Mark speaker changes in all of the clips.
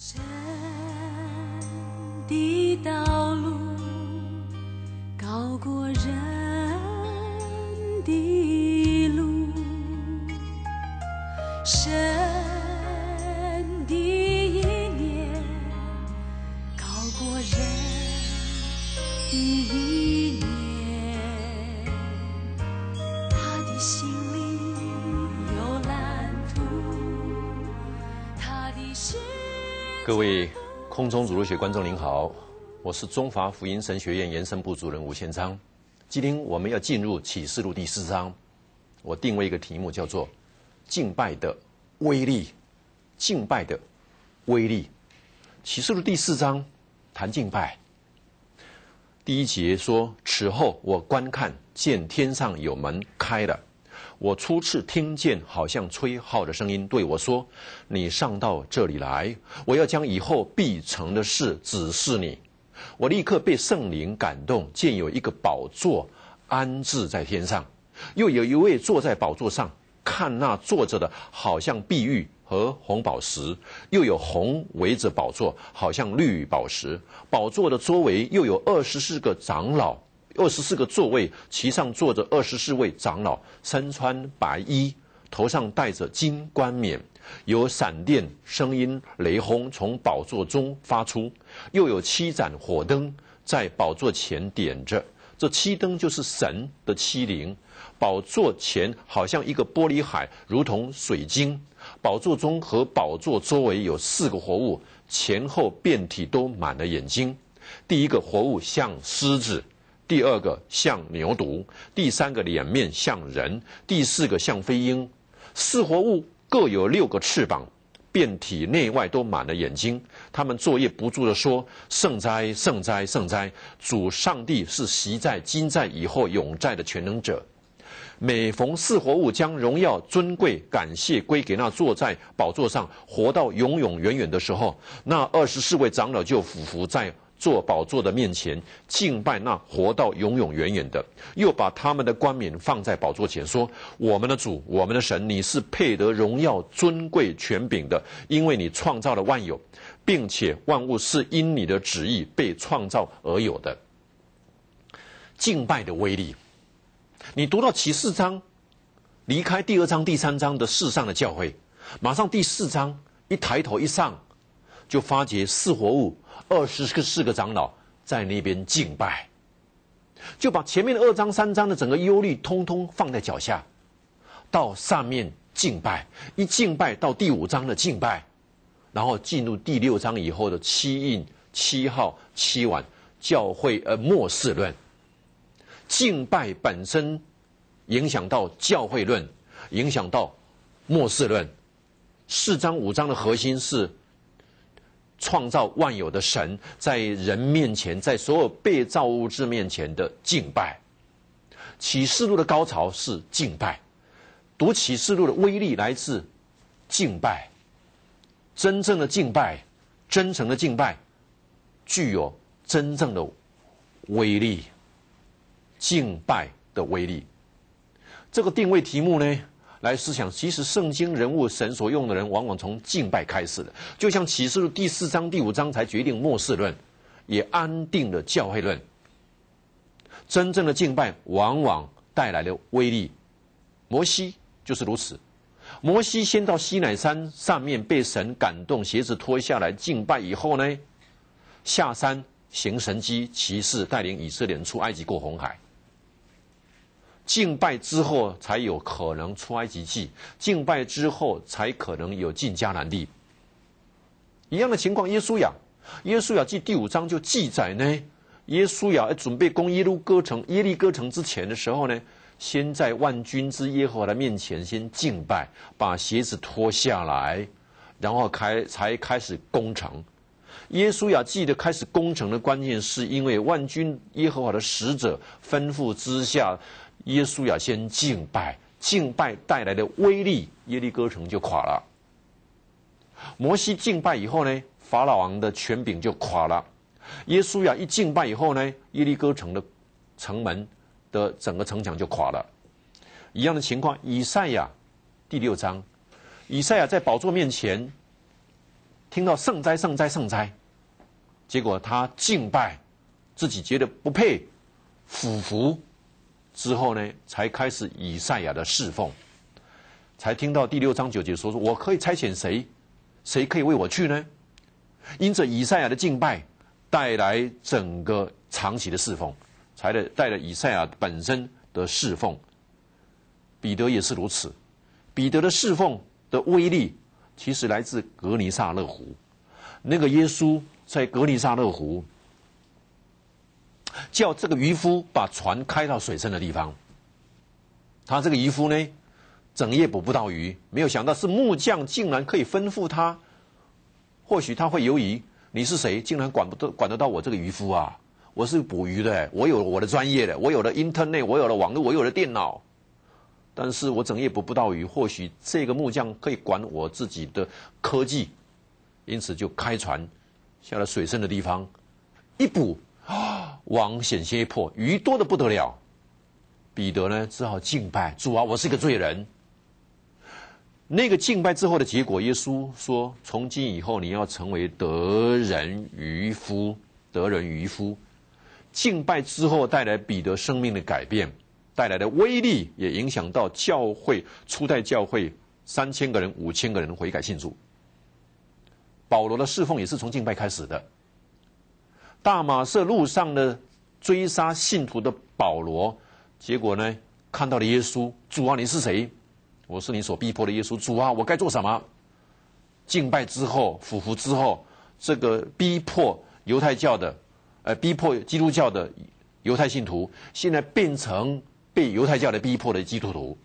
Speaker 1: 神的道路高过人的路。各位空中主路学观众您好，我是中华福音神学院延伸部主任吴宪昌。今天我们要进入启示录第四章，我定位一个题目叫做“敬拜的威力”。敬拜的威力，启示录第四章谈敬拜。第一节说：“此后我观看，见天上有门开了。”我初次听见，好像吹号的声音对我说：“你上到这里来，我要将以后必成的事指示你。”我立刻被圣灵感动，见有一个宝座安置在天上，又有一位坐在宝座上，看那坐着的，好像碧玉和红宝石；又有红围着宝座，好像绿宝石。宝座的周围又有二十四个长老。二十四个座位，其上坐着二十四位长老，身穿白衣，头上戴着金冠冕。有闪电、声音、雷轰从宝座中发出，又有七盏火灯在宝座前点着。这七灯就是神的七灵。宝座前好像一个玻璃海，如同水晶。宝座中和宝座周围有四个活物，前后遍体都满了眼睛。第一个活物像狮子。第二个像牛犊，第三个脸面像人，第四个像飞鹰，四活物各有六个翅膀，遍体内外都满了眼睛。他们坐业不住的说：“圣哉，圣哉，圣哉！主上帝是习在、今在、以后永在的全能者。”每逢四活物将荣耀、尊贵、感谢归给那坐在宝座上、活到永远永远的时候，那二十四位长老就俯伏在。做宝座的面前敬拜那活到永永远远的，又把他们的冠冕放在宝座前，说：“我们的主，我们的神，你是配得荣耀尊贵权柄的，因为你创造了万有，并且万物是因你的旨意被创造而有的。”敬拜的威力，你读到启示章，离开第二章、第三章的世上的教会，马上第四章一抬头一上，就发觉是活物。二十个四个长老在那边敬拜，就把前面的二章三章的整个忧虑通通放在脚下，到上面敬拜，一敬拜到第五章的敬拜，然后进入第六章以后的七印七号七晚教会呃末世论，敬拜本身影响到教会论，影响到末世论，四章五章的核心是。创造万有的神在人面前，在所有被造物质面前的敬拜，启示录的高潮是敬拜。读启示录的威力来自敬拜，真正的敬拜，真诚的敬拜，具有真正的威力。敬拜的威力，这个定位题目呢？来思想，其实圣经人物神所用的人，往往从敬拜开始的。就像启示录第四章、第五章才决定末世论，也安定了教会论。真正的敬拜往往带来的威力，摩西就是如此。摩西先到西乃山上面被神感动，鞋子脱下来敬拜以后呢，下山行神机骑士带领以色列人出埃及过红海。敬拜之后才有可能出埃及记，敬拜之后才可能有进迦南地。一样的情况，耶稣雅，耶稣雅记第五章就记载呢，耶稣雅准备攻耶路哥城、耶利哥城之前的时候呢，先在万军之耶和华的面前先敬拜，把鞋子脱下来，然后开才开始攻城。耶稣雅记得开始攻城的关键，是因为万军耶和华的使者吩咐之下。耶稣要先敬拜，敬拜带来的威力，耶利哥城就垮了。摩西敬拜以后呢，法老王的权柄就垮了。耶稣要一敬拜以后呢，耶利哥城的城门的整个城墙就垮了。一样的情况，以赛亚第六章，以赛亚在宝座面前听到圣哉圣哉圣哉，结果他敬拜，自己觉得不配，俯伏。之后呢，才开始以赛亚的侍奉，才听到第六章九节说：“说我可以差遣谁，谁可以为我去呢？”因着以赛亚的敬拜，带来整个长期的侍奉，才的带了以赛亚本身的侍奉。彼得也是如此，彼得的侍奉的威力，其实来自格尼萨勒湖。那个耶稣在格尼萨勒湖。叫这个渔夫把船开到水深的地方。他这个渔夫呢，整夜捕不到鱼。没有想到是木匠竟然可以吩咐他。或许他会犹疑：你是谁？竟然管不得管得到我这个渔夫啊！我是捕鱼的，我有我的专业的，我有了 internet，我有了网络，我有了电脑。但是我整夜捕不到鱼。或许这个木匠可以管我自己的科技，因此就开船下了水深的地方，一捕啊！网险些破，鱼多的不得了。彼得呢，只好敬拜主啊，我是一个罪人。那个敬拜之后的结果，耶稣说：“从今以后，你要成为得人渔夫，得人渔夫。”敬拜之后带来彼得生命的改变，带来的威力也影响到教会，初代教会三千个人、五千个人悔改信主。保罗的侍奉也是从敬拜开始的。大马色路上的追杀信徒的保罗，结果呢看到了耶稣，主啊你是谁？我是你所逼迫的耶稣，主啊我该做什么？敬拜之后，俯伏之后，这个逼迫犹太教的，呃逼迫基督教的犹太信徒，现在变成被犹太教的逼迫的基督徒，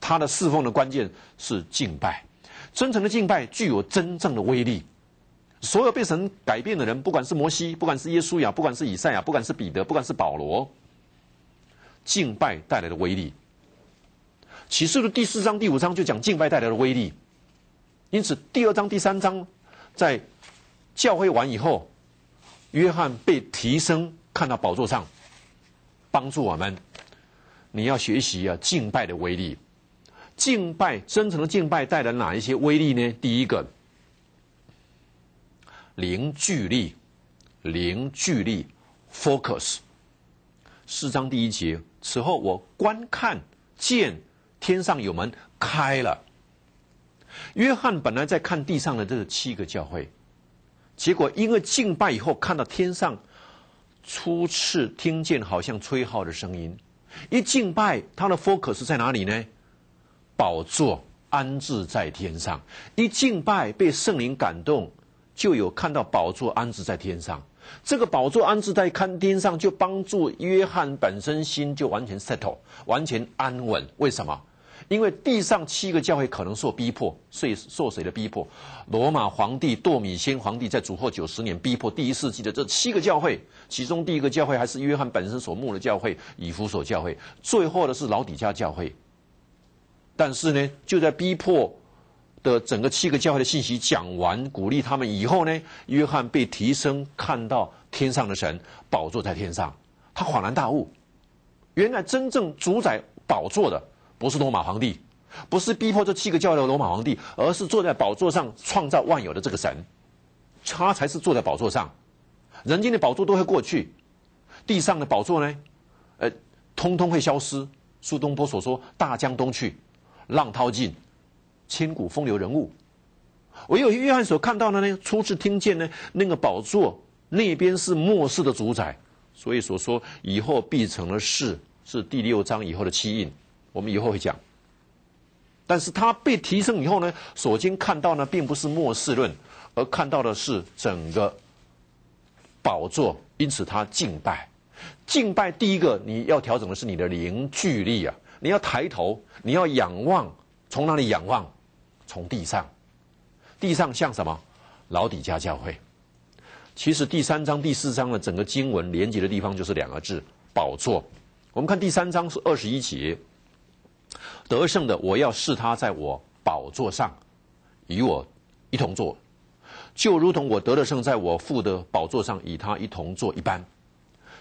Speaker 1: 他的侍奉的关键是敬拜，真诚的敬拜具有真正的威力。所有被神改变的人，不管是摩西，不管是耶稣呀，不管是以赛亚，不管是彼得，不管是保罗，敬拜带来的威力。启示录第四章、第五章就讲敬拜带来的威力。因此，第二章、第三章在教会完以后，约翰被提升，看到宝座上，帮助我们。你要学习啊，敬拜的威力。敬拜真诚的敬拜带来哪一些威力呢？第一个。凝聚力，凝聚力，focus。四章第一节，此后我观看见天上有门开了。约翰本来在看地上的这七个教会，结果因为敬拜以后看到天上，初次听见好像吹号的声音。一敬拜，他的 focus 在哪里呢？宝座安置在天上。一敬拜，被圣灵感动。就有看到宝座安置在天上，这个宝座安置在看天上，就帮助约翰本身心就完全 settle，完全安稳。为什么？因为地上七个教会可能受逼迫，受受谁的逼迫？罗马皇帝、堕米先皇帝在主后九十年逼迫第一世纪的这七个教会，其中第一个教会还是约翰本身所牧的教会，以弗所教会，最后的是老底下教会。但是呢，就在逼迫。的整个七个教会的信息讲完，鼓励他们以后呢，约翰被提升，看到天上的神宝座在天上，他恍然大悟，原来真正主宰宝座的不是罗马皇帝，不是逼迫这七个教会的罗马皇帝，而是坐在宝座上创造万有的这个神，他才是坐在宝座上，人间的宝座都会过去，地上的宝座呢，呃，通通会消失。苏东坡所说“大江东去，浪淘尽”。千古风流人物，唯有约翰所看到的呢，初次听见呢，那个宝座那边是末世的主宰，所以所说以后必成了事，是第六章以后的七印，我们以后会讲。但是他被提升以后呢，所经看到呢，并不是末世论，而看到的是整个宝座，因此他敬拜，敬拜第一个你要调整的是你的凝聚力啊，你要抬头，你要仰望，从哪里仰望？从地上，地上像什么？老底家教会。其实第三章第四章的整个经文连接的地方就是两个字：宝座。我们看第三章是二十一节，得胜的我要示他在我宝座上与我一同坐，就如同我得了胜在我父的宝座上与他一同坐一般。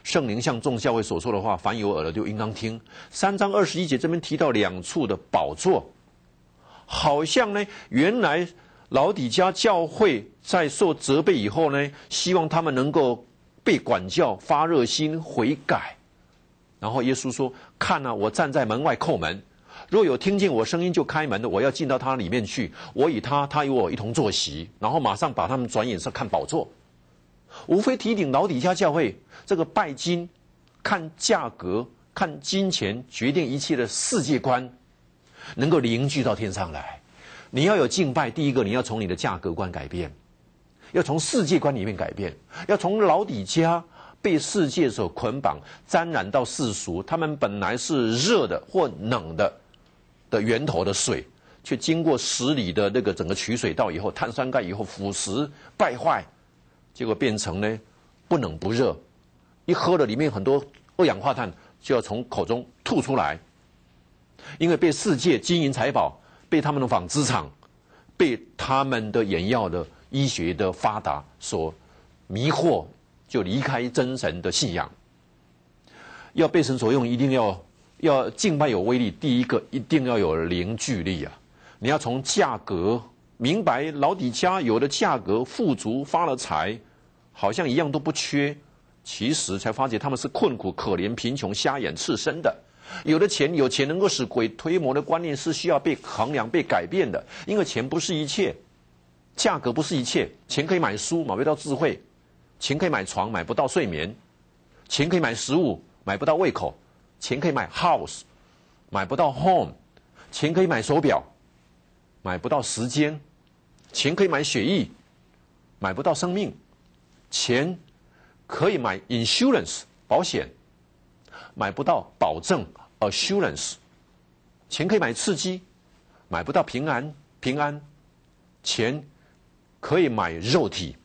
Speaker 1: 圣灵向众教会所说的话，凡有耳的就应当听。三章二十一节这边提到两处的宝座。好像呢，原来老底家教会在受责备以后呢，希望他们能够被管教、发热心、悔改。然后耶稣说：“看呐，我站在门外叩门，若有听见我声音就开门的，我要进到他里面去。我与他，他与我一同坐席。”然后马上把他们转眼是看宝座，无非提醒老底加教会这个拜金、看价格、看金钱决定一切的世界观。能够凝聚到天上来，你要有敬拜。第一个，你要从你的价格观改变，要从世界观里面改变，要从老底家被世界所捆绑、沾染到世俗。他们本来是热的或冷的的源头的水，却经过十里的那个整个取水道以后，碳酸钙以后腐蚀败坏，结果变成呢不冷不热，一喝了里面很多二氧化碳就要从口中吐出来。因为被世界金银财宝、被他们的纺织厂、被他们的眼药的医学的发达所迷惑，就离开真神的信仰。要被神所用，一定要要敬拜有威力。第一个，一定要有凝聚力啊！你要从价格明白老底家有的价格富足发了财，好像一样都不缺，其实才发觉他们是困苦可怜贫穷瞎眼赤身的。有的钱，有钱能够使鬼推磨的观念是需要被衡量、被改变的，因为钱不是一切，价格不是一切。钱可以买书，买不到智慧；钱可以买床，买不到睡眠；钱可以买食物，买不到胃口；钱可以买 house，买不到 home；钱可以买手表，买不到时间；钱可以买血液，买不到生命；钱可以买 insurance 保险。买不到保证 （assurance），钱可以买刺激；买不到平安，平安。钱可以买肉体，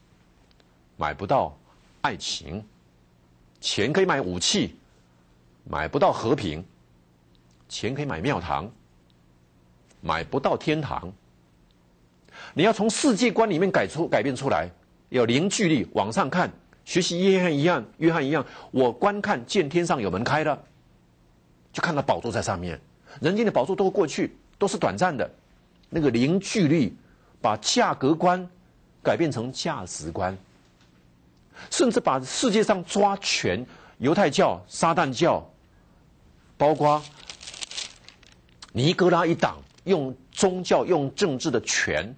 Speaker 1: 买不到爱情。钱可以买武器，买不到和平。钱可以买庙堂，买不到天堂。你要从世界观里面改出改变出来，要凝聚力，往上看。学习约翰一样，约翰一样，我观看见天上有门开了，就看到宝座在上面。人间的宝座都会过去，都是短暂的。那个凝聚力，把价格观改变成价值观，甚至把世界上抓权，犹太教、撒旦教，包括尼格拉一党，用宗教、用政治的权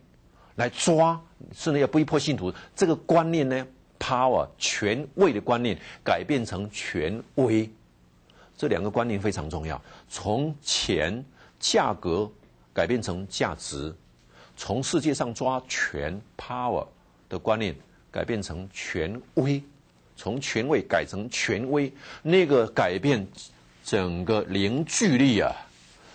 Speaker 1: 来抓，甚至要逼迫信徒。这个观念呢？power 权位的观念改变成权威，这两个观念非常重要。从钱价格改变成价值，从世界上抓权 power 的观念改变成权威，从权位改成权威，那个改变整个凝聚力啊，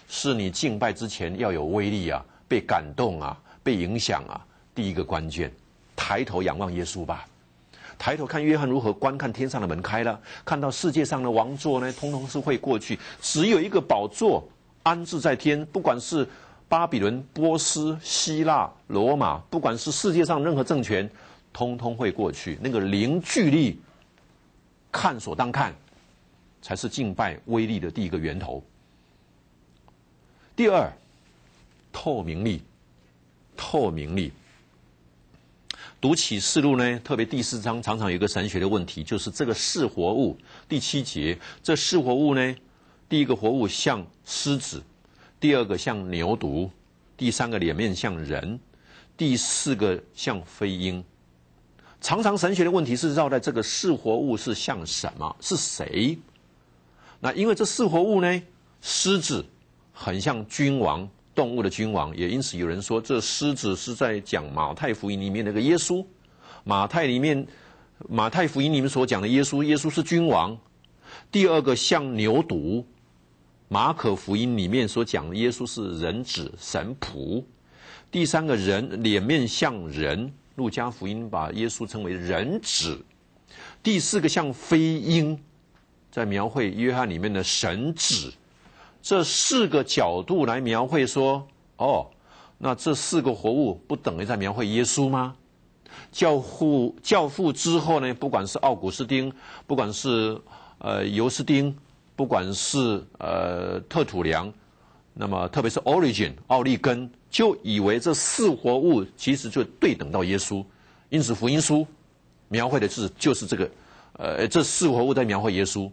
Speaker 1: 是你敬拜之前要有威力啊，被感动啊，被影响啊，第一个关键，抬头仰望耶稣吧。抬头看约翰如何观看天上的门开了，看到世界上的王座呢，通通是会过去，只有一个宝座安置在天，不管是巴比伦、波斯、希腊、罗马，不管是世界上任何政权，通通会过去。那个凝聚力，看所当看，才是敬拜威力的第一个源头。第二，透明力，透明力。读启示录呢，特别第四章常常有一个神学的问题，就是这个四活物，第七节这四活物呢，第一个活物像狮子，第二个像牛犊，第三个脸面像人，第四个像飞鹰。常常神学的问题是绕在这个四活物是像什么，是谁？那因为这四活物呢，狮子很像君王。动物的君王，也因此有人说，这狮子是在讲马太福音里面那个耶稣。马太里面，马太福音里面所讲的耶稣，耶稣是君王。第二个像牛犊，马可福音里面所讲的耶稣是人子神仆。第三个人脸面像人，路加福音把耶稣称为人子。第四个像飞鹰，在描绘约翰里面的神子。这四个角度来描绘说，哦，那这四个活物不等于在描绘耶稣吗？教父教父之后呢，不管是奥古斯丁，不管是呃尤斯丁，不管是呃特土良，那么特别是 Origin 奥利根，就以为这四活物其实就对等到耶稣，因此福音书描绘的是就是这个，呃，这四活物在描绘耶稣。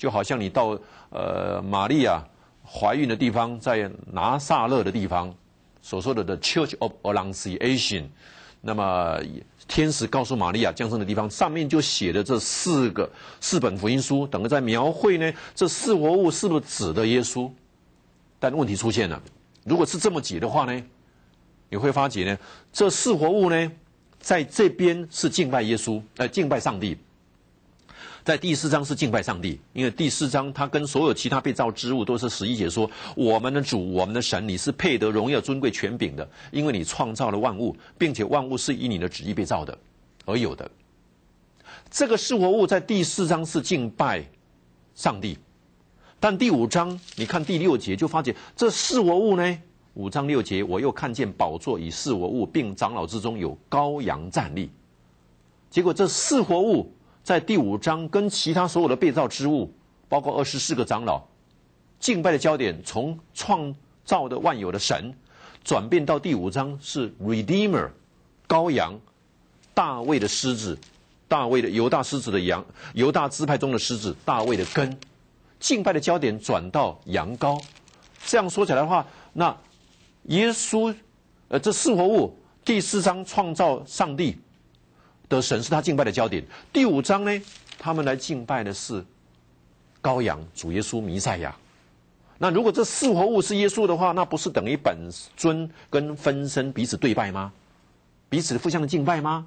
Speaker 1: 就好像你到呃，玛利亚怀孕的地方，在拿撒勒的地方所说的的 Church of Annunciation，那么天使告诉玛利亚降生的地方，上面就写的这四个四本福音书，等于在描绘呢这四活物是不是指的耶稣？但问题出现了，如果是这么解的话呢，你会发觉呢这四活物呢在这边是敬拜耶稣，呃，敬拜上帝。在第四章是敬拜上帝，因为第四章他跟所有其他被造之物都是十一节说：“我们的主，我们的神，你是配得荣耀、尊贵、权柄的，因为你创造了万物，并且万物是以你的旨意被造的，而有的。”这个四活物在第四章是敬拜上帝，但第五章你看第六节就发觉这四活物呢，五章六节我又看见宝座以四活物，并长老之中有羔羊站立，结果这四活物。在第五章，跟其他所有的被造之物，包括二十四个长老，敬拜的焦点从创造的万有的神，转变到第五章是 Redeemer，羔羊，大卫的狮子，大卫的犹大狮子的羊，犹大支派中的狮子，大卫的根，敬拜的焦点转到羊羔。这样说起来的话，那耶稣，呃，这四活物第四章创造上帝。的神是他敬拜的焦点。第五章呢，他们来敬拜的是羔羊主耶稣弥赛亚。那如果这四活物是耶稣的话，那不是等于本尊跟分身彼此对拜吗？彼此互相的敬拜吗？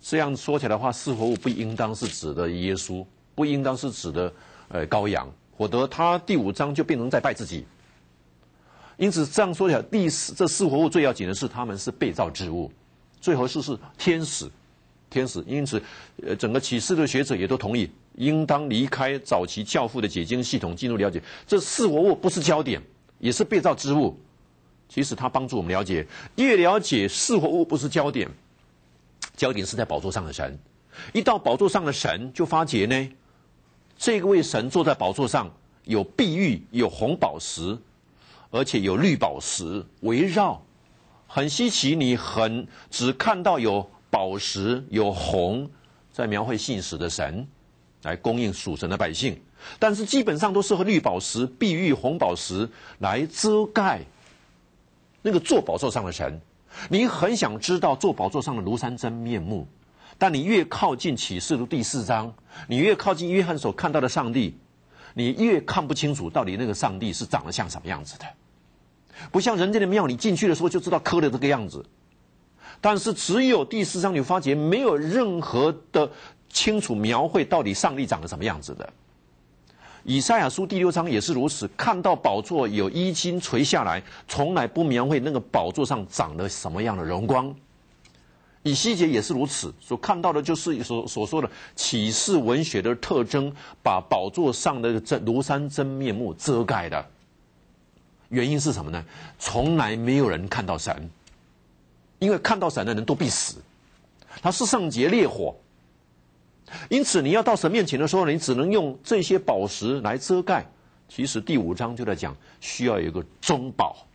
Speaker 1: 这样说起来的话，四活物不应当是指的耶稣，不应当是指的呃羔羊，否则他第五章就变成在拜自己。因此这样说起来，第四这四活物最要紧的是他们是被造之物，最合适是天使。天使，因此，呃，整个启示的学者也都同意，应当离开早期教父的解经系统，进入了解。这四活物不是焦点，也是被造之物。其实，它帮助我们了解，越了解四活物不是焦点，焦点是在宝座上的神。一到宝座上的神，就发觉呢，这个位神坐在宝座上有碧玉、有红宝石，而且有绿宝石围绕，很稀奇。你很只看到有。宝石有红，在描绘信使的神，来供应属神的百姓。但是基本上都是和绿宝石、碧玉、红宝石来遮盖那个坐宝座上的神。你很想知道坐宝座上的庐山真面目，但你越靠近启示录第四章，你越靠近约翰所看到的上帝，你越看不清楚到底那个上帝是长得像什么样子的。不像人间的庙，你进去的时候就知道磕的这个样子。但是只有第四章你发觉没有任何的清楚描绘到底上帝长得什么样子的。以赛亚书第六章也是如此，看到宝座有衣襟垂下来，从来不描绘那个宝座上长了什么样的荣光。以西结也是如此，所看到的就是所所说的启示文学的特征，把宝座上的真庐山真面目遮盖的。原因是什么呢？从来没有人看到神。因为看到神的人都必死，他是圣洁烈火。因此，你要到神面前的时候，你只能用这些宝石来遮盖。其实第五章就在讲，需要有一个中宝，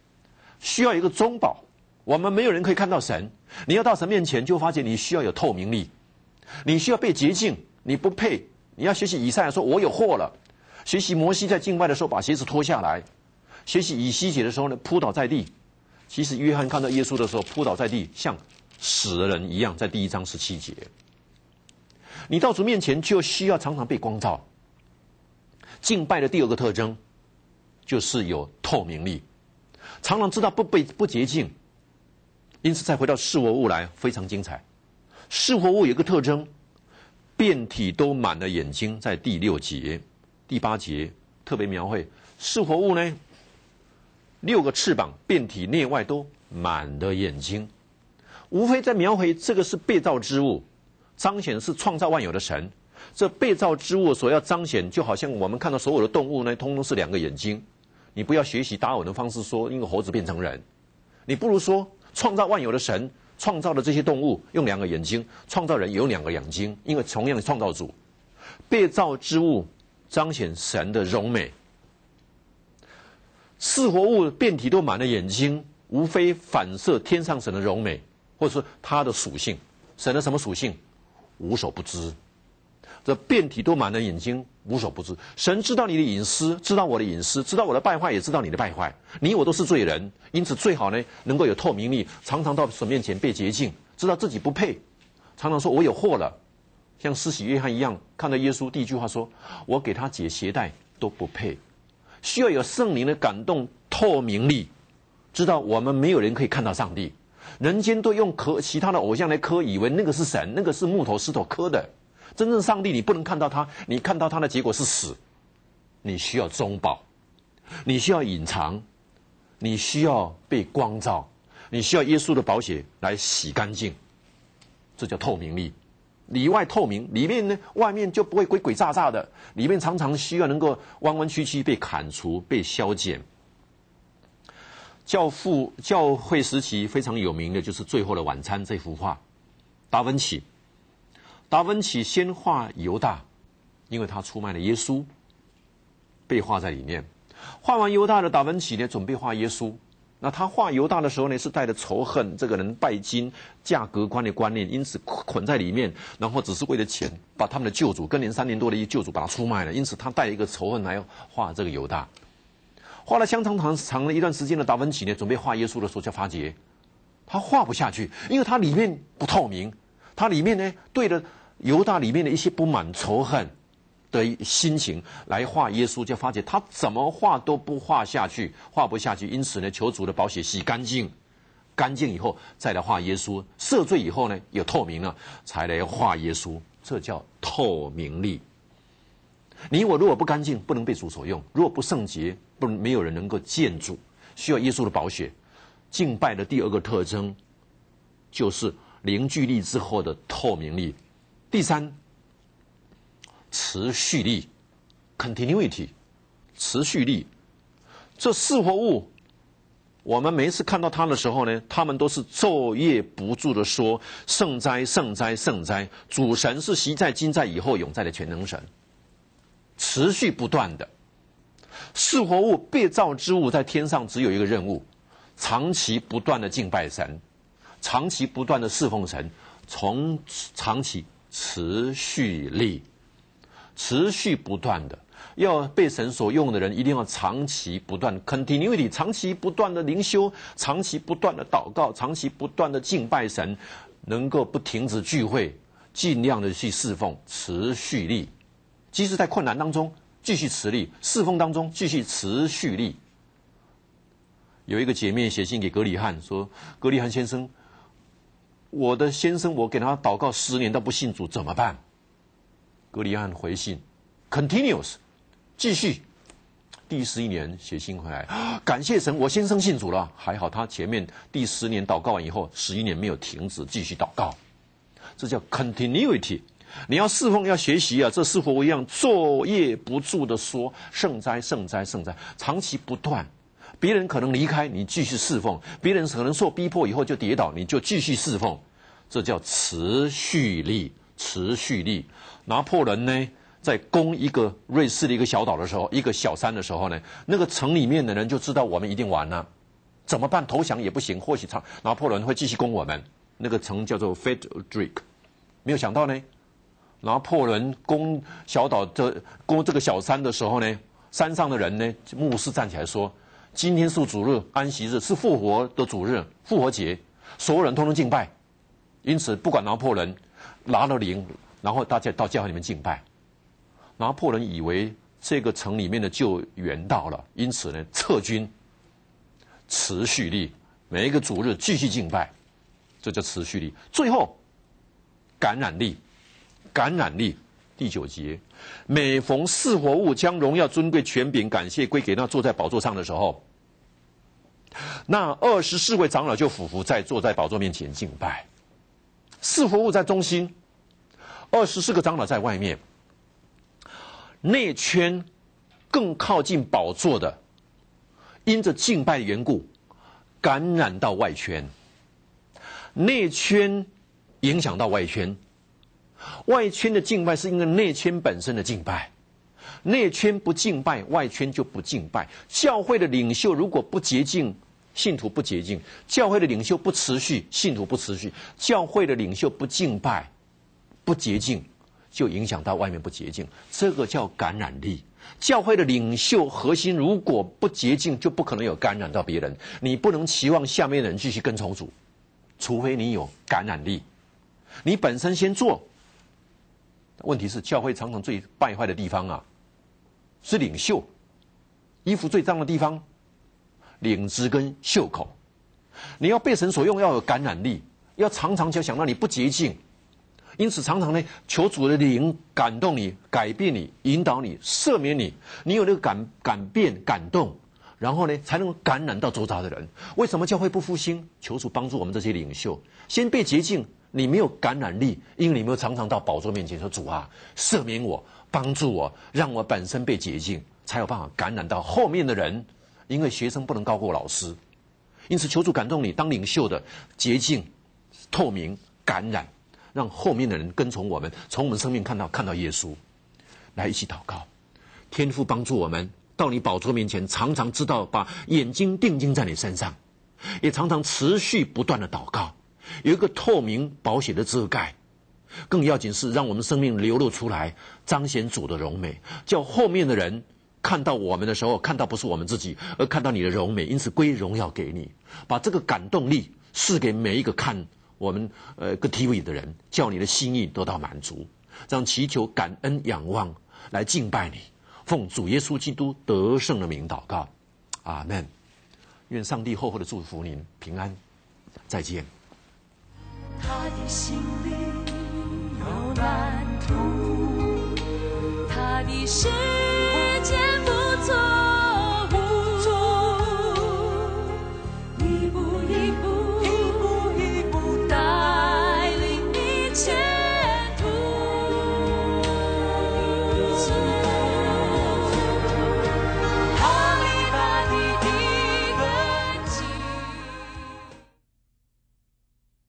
Speaker 1: 需要一个中宝。我们没有人可以看到神，你要到神面前，就发现你需要有透明力，你需要被洁净，你不配。你要学习以赛亚说：“我有祸了。”学习摩西在境外的时候，把鞋子脱下来；学习以西结的时候呢，扑倒在地。其实约翰看到耶稣的时候扑倒在地，像死的人一样，在第一章十七节。你到主面前就需要常常被光照。敬拜的第二个特征就是有透明力，常常知道不被不洁净。因此再回到视活物来，非常精彩。视活物有一个特征，遍体都满了眼睛，在第六节、第八节特别描绘。视活物呢？六个翅膀，遍体内外都满的眼睛，无非在描绘这个是被造之物，彰显是创造万有的神。这被造之物所要彰显，就好像我们看到所有的动物呢，通通是两个眼睛。你不要学习达尔文的方式说，因为猴子变成人，你不如说创造万有的神创造了这些动物，用两个眼睛创造人，用两个眼睛，因为同样的创造主。被造之物彰显神的荣美。四活物遍体都满了眼睛，无非反射天上神的柔美，或者说它的属性，神的什么属性，无所不知。这遍体都满了眼睛，无所不知。神知道你的隐私，知道我的隐私，知道我的败坏，也知道你的败坏。你我都是罪人，因此最好呢，能够有透明力，常常到神面前被洁净，知道自己不配。常常说：“我有祸了。”像施洗约翰一样，看到耶稣第一句话说：“我给他解鞋带都不配。”需要有圣灵的感动透明力，知道我们没有人可以看到上帝，人间都用磕其他的偶像来磕，以为那个是神，那个是木头石头磕的。真正上帝你不能看到他，你看到他的结果是死。你需要中保，你需要隐藏，你需要被光照，你需要耶稣的保险来洗干净，这叫透明力。里外透明，里面呢，外面就不会鬼鬼诈诈的。里面常常需要能够弯弯曲曲被砍除、被削减。教父教会时期非常有名的就是《最后的晚餐》这幅画，达芬奇。达芬奇先画犹大，因为他出卖了耶稣，被画在里面。画完犹大的达芬奇呢，准备画耶稣。那他画犹大的时候呢，是带着仇恨，这个人拜金、价格观的观念，因此捆在里面，然后只是为了钱，把他们的救主跟连三年多的一救主把他出卖了。因此他带一个仇恨来画这个犹大。画了相当长长的一段时间的达芬奇呢，准备画耶稣的时候，就发觉他画不下去，因为他里面不透明，他里面呢对着犹大里面的一些不满仇恨。的心情来画耶稣，就发觉他怎么画都不画下去，画不下去。因此呢，求主的宝血洗干净，干净以后再来画耶稣。赦罪以后呢，也透明了，才来画耶稣。这叫透明力。你我如果不干净，不能被主所用；如果不圣洁，不没有人能够建筑。需要耶稣的宝血。敬拜的第二个特征就是凝聚力之后的透明力。第三。持续力，continuity，持续力。这四活物，我们每次看到他的时候呢，他们都是昼夜不住的说：“圣哉，圣哉，圣哉！”主神是昔在、今在、以后永在的全能神，持续不断的。四活物被造之物在天上只有一个任务：长期不断的敬拜神，长期不断的侍奉神，从长期持续力。持续不断的要被神所用的人，一定要长期不断 c o n t i n u i t y 长期不断的灵修，长期不断的祷告，长期不断的敬拜神，能够不停止聚会，尽量的去侍奉，持续力。即使在困难当中继续持力，侍奉当中继续持续力。有一个姐妹写信给格里汉说：“格里汉先生，我的先生，我给他祷告十年，都不信主，怎么办？”格里安回信，continues 继续。第十一年写信回来，感谢神，我先生信主了。还好他前面第十年祷告完以后，十一年没有停止继续祷告，这叫 continuity。你要侍奉，要学习啊，这是否一样？作业不住的说圣哉，圣哉，圣哉，长期不断。别人可能离开，你继续侍奉；别人可能受逼迫以后就跌倒，你就继续侍奉。这叫持续力，持续力。拿破仑呢，在攻一个瑞士的一个小岛的时候，一个小山的时候呢，那个城里面的人就知道我们一定完了，怎么办？投降也不行，或许他拿破仑会继续攻我们。那个城叫做 f d r 德里 k 没有想到呢，拿破仑攻小岛的攻这个小山的时候呢，山上的人呢，牧师站起来说：“今天是主日，安息日是复活的主日，复活节，所有人通通敬拜。”因此，不管拿破仑拿了零。然后大家到教堂里面敬拜。拿破仑以为这个城里面的救援到了，因此呢撤军。持续力，每一个主日继续敬拜，这叫持续力。最后，感染力，感染力。第九节，每逢四活物将荣耀、尊贵、权柄、感谢归给那坐在宝座上的时候，那二十四位长老就俯伏在坐在宝座面前敬拜。四活物在中心。二十四个长老在外面，内圈更靠近宝座的，因着敬拜的缘故，感染到外圈。内圈影响到外圈，外圈的敬拜是因为内圈本身的敬拜。内圈不敬拜，外圈就不敬拜。教会的领袖如果不洁净，信徒不洁净；教会的领袖不持续，信徒不持续；教会的领袖不敬拜。不洁净，就影响到外面不洁净，这个叫感染力。教会的领袖核心如果不洁净，就不可能有感染到别人。你不能期望下面的人继续跟从主，除非你有感染力。你本身先做，问题是教会常常最败坏的地方啊，是领袖衣服最脏的地方，领子跟袖口。你要被神所用，要有感染力，要常常就想让你不洁净。因此，常常呢，求主的灵感动你、改变你、引导你、赦免你。你有那个感改变、感动，然后呢，才能感染到周遭的人。为什么教会不复兴？求主帮助我们这些领袖，先被洁净。你没有感染力，因为你们常常到宝座面前说：“主啊，赦免我，帮助我，让我本身被洁净，才有办法感染到后面的人。”因为学生不能高过老师，因此求主感动你当领袖的洁净、透明、感染。让后面的人跟从我们，从我们生命看到看到耶稣，来一起祷告。天赋帮助我们到你宝座面前，常常知道把眼睛定睛在你身上，也常常持续不断的祷告。有一个透明保险的遮盖，更要紧是让我们生命流露出来，彰显主的柔美，叫后面的人看到我们的时候，看到不是我们自己，而看到你的柔美。因此归荣耀给你，把这个感动力赐给每一个看。我们呃，各体委的人，叫你的心意得到满足，让祈求、感恩、仰望来敬拜你，奉主耶稣基督得胜的名祷告，阿门。愿上帝厚厚的祝福您，平安，再见。他他的的心里有世界不错。